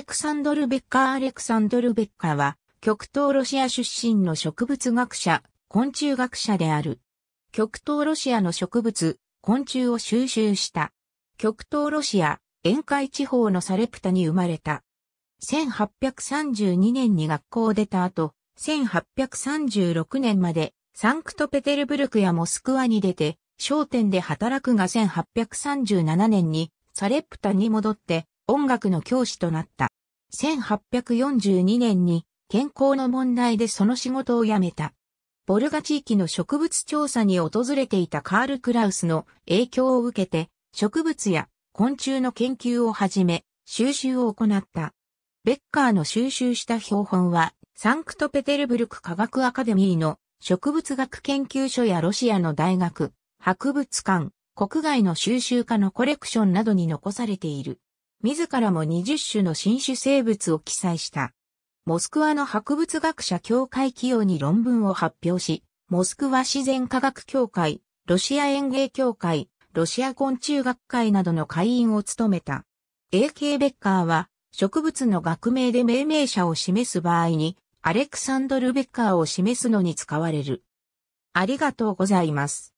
レクサンドル・ベッカー・アレクサンドル・ベッカーは、極東ロシア出身の植物学者、昆虫学者である。極東ロシアの植物、昆虫を収集した。極東ロシア、沿海地方のサレプタに生まれた。1832年に学校を出た後、1836年までサンクトペテルブルクやモスクワに出て、商店で働くが1837年にサレプタに戻って音楽の教師となった。1842年に健康の問題でその仕事を辞めた。ボルガ地域の植物調査に訪れていたカール・クラウスの影響を受けて、植物や昆虫の研究をはじめ、収集を行った。ベッカーの収集した標本は、サンクトペテルブルク科学アカデミーの植物学研究所やロシアの大学、博物館、国外の収集家のコレクションなどに残されている。自らも20種の新種生物を記載した。モスクワの博物学者協会起用に論文を発表し、モスクワ自然科学協会、ロシア園芸協会、ロシア昆虫学会などの会員を務めた。A.K. ベッカーは、植物の学名で命名者を示す場合に、アレクサンドル・ベッカーを示すのに使われる。ありがとうございます。